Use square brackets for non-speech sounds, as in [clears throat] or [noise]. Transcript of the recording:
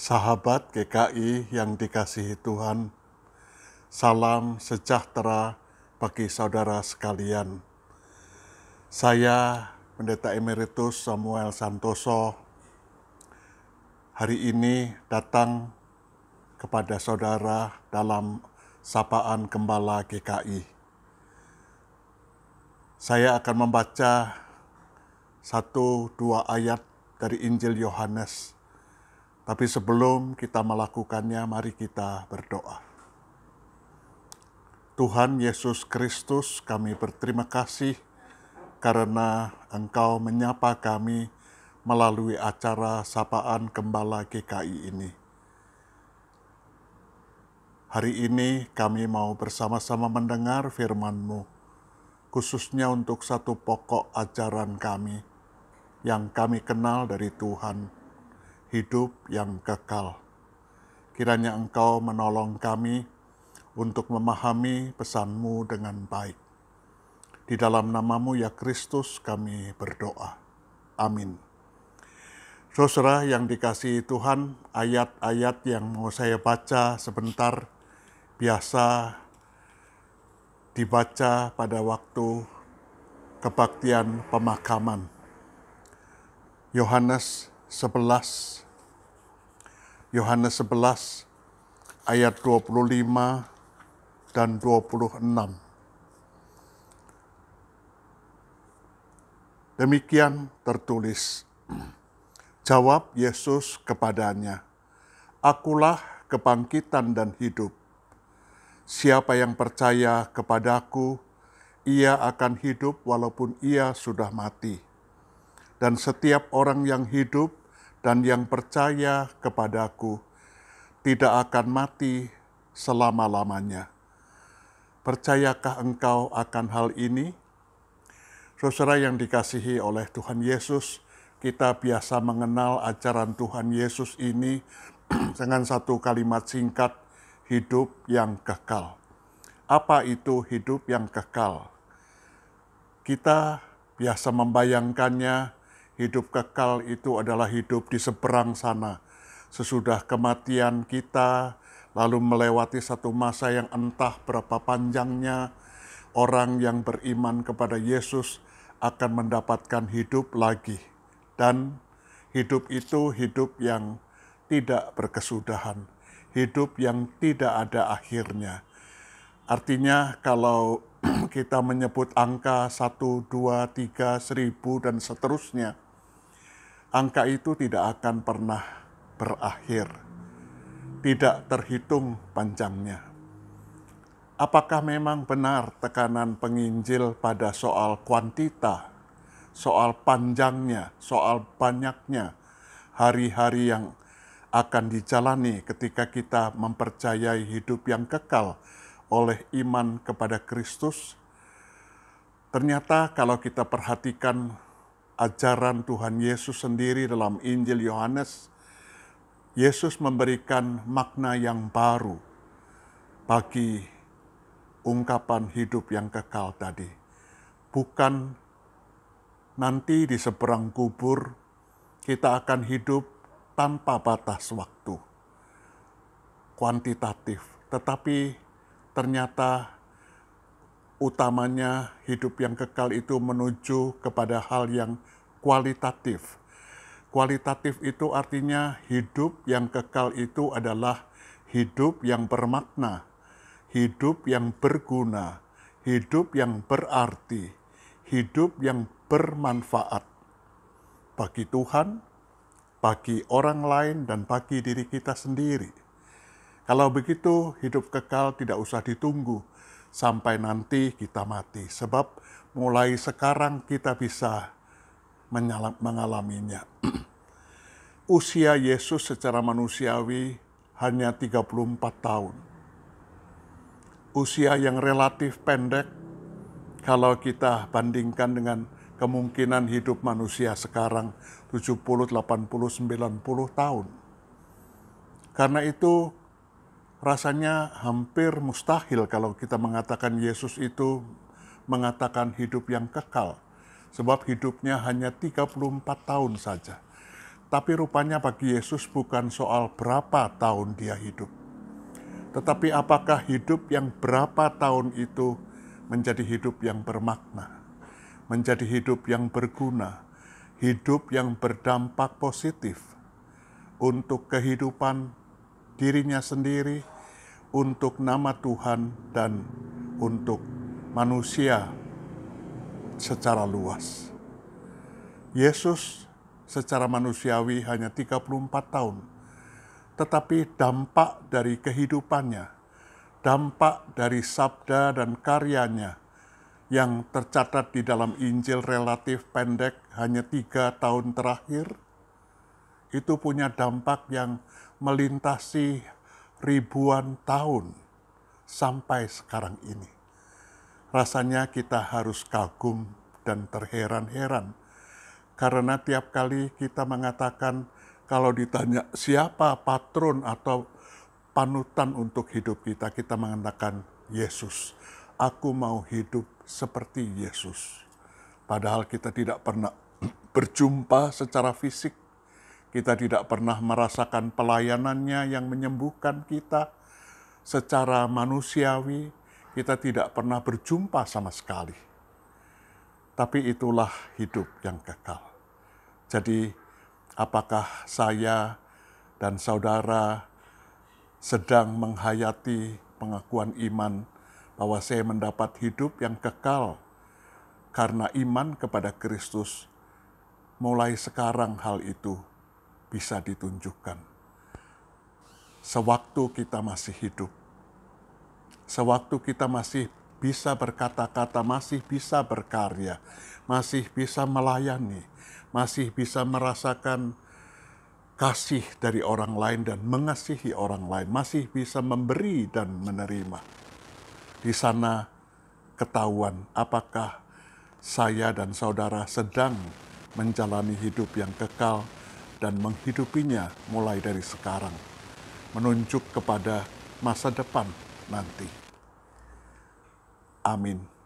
Sahabat GKI yang dikasihi Tuhan, salam sejahtera bagi saudara sekalian. Saya Pendeta Emeritus Samuel Santoso hari ini datang kepada saudara dalam sapaan Gembala GKI. Saya akan membaca satu dua ayat dari Injil Yohanes tapi sebelum kita melakukannya, mari kita berdoa. Tuhan Yesus Kristus, kami berterima kasih karena Engkau menyapa kami melalui acara sapaan Gembala GKI ini. Hari ini kami mau bersama-sama mendengar firman-Mu, khususnya untuk satu pokok ajaran kami yang kami kenal dari Tuhan, hidup yang kekal. Kiranya Engkau menolong kami untuk memahami pesanmu dengan baik. Di dalam namamu ya Kristus kami berdoa. Amin. Saudara yang dikasihi Tuhan, ayat-ayat yang mau saya baca sebentar biasa dibaca pada waktu kebaktian pemakaman. Yohanes 11 Yohanes 11 ayat 25 dan 26. Demikian tertulis. Jawab Yesus kepadanya, Akulah kebangkitan dan hidup. Siapa yang percaya kepadaku, ia akan hidup walaupun ia sudah mati. Dan setiap orang yang hidup dan yang percaya kepadaku tidak akan mati selama-lamanya. Percayakah engkau akan hal ini? Saudara yang dikasihi oleh Tuhan Yesus, kita biasa mengenal ajaran Tuhan Yesus ini [clears throat] dengan satu kalimat singkat, hidup yang kekal. Apa itu hidup yang kekal? Kita biasa membayangkannya hidup kekal itu adalah hidup di seberang sana. Sesudah kematian kita, lalu melewati satu masa yang entah berapa panjangnya, orang yang beriman kepada Yesus akan mendapatkan hidup lagi. Dan hidup itu hidup yang tidak berkesudahan, hidup yang tidak ada akhirnya. Artinya kalau [clears throat] kita menyebut angka 1, 2, 3, 1000, dan seterusnya, angka itu tidak akan pernah berakhir, tidak terhitung panjangnya. Apakah memang benar tekanan penginjil pada soal kuantita, soal panjangnya, soal banyaknya hari-hari yang akan dijalani ketika kita mempercayai hidup yang kekal oleh iman kepada Kristus? Ternyata, kalau kita perhatikan ajaran Tuhan Yesus sendiri dalam Injil Yohanes, Yesus memberikan makna yang baru bagi ungkapan hidup yang kekal tadi. Bukan nanti di seberang kubur kita akan hidup tanpa batas waktu. Kuantitatif, tetapi ternyata utamanya hidup yang kekal itu menuju kepada hal yang kualitatif. Kualitatif itu artinya hidup yang kekal itu adalah hidup yang bermakna, hidup yang berguna, hidup yang berarti, hidup yang bermanfaat bagi Tuhan, bagi orang lain, dan bagi diri kita sendiri. Kalau begitu, hidup kekal tidak usah ditunggu sampai nanti kita mati. Sebab mulai sekarang kita bisa mengalaminya. [clears throat] Usia Yesus secara manusiawi hanya 34 tahun. Usia yang relatif pendek kalau kita bandingkan dengan kemungkinan hidup manusia sekarang 70, 80, 90 tahun. Karena itu rasanya hampir mustahil kalau kita mengatakan Yesus itu mengatakan hidup yang kekal. Sebab hidupnya hanya 34 tahun saja. Tapi rupanya bagi Yesus bukan soal berapa tahun dia hidup. Tetapi apakah hidup yang berapa tahun itu menjadi hidup yang bermakna, menjadi hidup yang berguna, hidup yang berdampak positif untuk kehidupan dirinya sendiri untuk nama Tuhan dan untuk manusia secara luas. Yesus secara manusiawi hanya 34 tahun, tetapi dampak dari kehidupannya, dampak dari sabda dan karyanya yang tercatat di dalam Injil relatif pendek hanya tiga tahun terakhir – itu punya dampak yang melintasi ribuan tahun sampai sekarang ini. Rasanya kita harus kagum dan terheran-heran karena tiap kali kita mengatakan kalau ditanya siapa patron atau panutan untuk hidup kita, kita mengatakan Yesus. Aku mau hidup seperti Yesus. Padahal kita tidak pernah [clears throat] berjumpa secara fisik kita tidak pernah merasakan pelayanannya yang menyembuhkan kita secara manusiawi. Kita tidak pernah berjumpa sama sekali. Tapi itulah hidup yang kekal. Jadi, apakah saya dan saudara sedang menghayati pengakuan iman bahwa saya mendapat hidup yang kekal karena iman kepada Kristus? Mulai sekarang, hal itu bisa ditunjukkan. Sewaktu kita masih hidup, sewaktu kita masih bisa berkata-kata, masih bisa berkarya, masih bisa melayani, masih bisa merasakan kasih dari orang lain dan mengasihi orang lain, masih bisa memberi dan menerima. Di sana ketahuan apakah saya dan saudara sedang menjalani hidup yang kekal dan menghidupinya mulai dari sekarang, menunjuk kepada masa depan nanti. Amin.